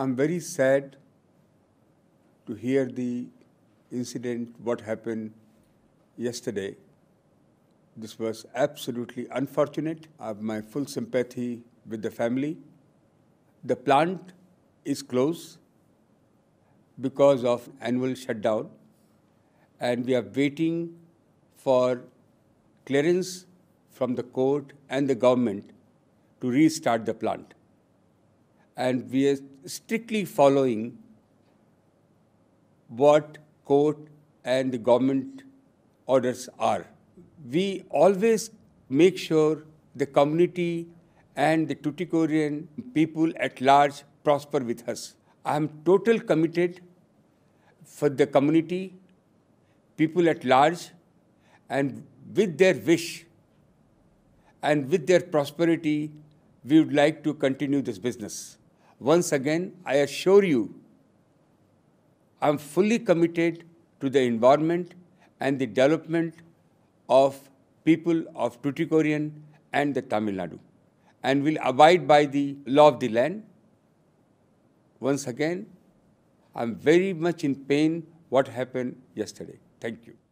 I'm very sad to hear the incident, what happened yesterday. This was absolutely unfortunate. I have my full sympathy with the family. The plant is closed because of annual shutdown and we are waiting for clearance from the court and the government to restart the plant and we are strictly following what court and the government orders are. We always make sure the community and the Tuticorin people at large prosper with us. I am total committed for the community, people at large, and with their wish and with their prosperity, we would like to continue this business. Once again, I assure you, I am fully committed to the environment and the development of people of Tuticorin and the Tamil Nadu and will abide by the law of the land. Once again, I'm very much in pain what happened yesterday. Thank you.